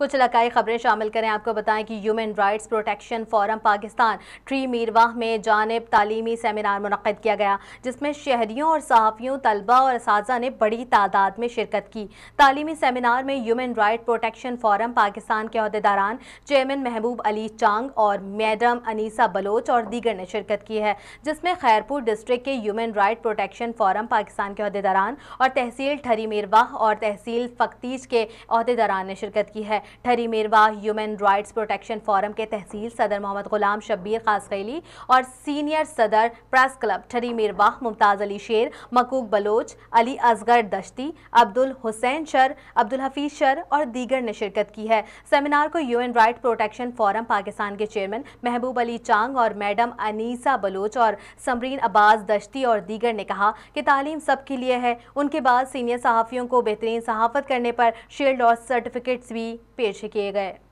कुछ इलाकई खबरें शामिल करें आपको बताएं कि human rights protection forum Pakistan Thari Mirwah में जानब तालीमी सेमिनार मनद किया गया जिसमें शहरीों और सहाफ़ियों तलबा और इस ने बड़ी तादाद में शिरकत की तली सेमिनार में human right protection forum Pakistan के अहदेदारान चेयरमैन महबूब अली चांग और मैडम अनीसा बलोच और दीगर ने शिरकत की है जिसमें खैरपुर डिस्ट्रिक्ट के human right protection forum Pakistan के अहदेदारान और तहसील ठरी मीरवाह और तहसील फकतीज के अहदेदारान ने शिरकत की है Thari Mirwah human rights protection forum के तहसील सदर मोहम्मद गुलाम शब्बीर खासकैली और सीनियर सदर प्रेस क्लब ठरी मेरवा मुमताज़ अली शेर मकूक बलोच अली असगर दश्ती अब्दुल हुसैन शर अब्दुल हफीज़ शर और दीगर ने शिरकत की है सेमिनार को human right protection forum Pakistan के चेयरमैन महबूब अली चांग और मैडम अनीसा बलोच और समरीन अब्बास दश्ती और दीगर ने कहा कि तालीम सबके लिए है उनके बाद सीनियर सहाफ़ियों को बेहतरीन सहाफ़त करने पर शील्ड और सर्टिफिकेट्स भी पेश किए गए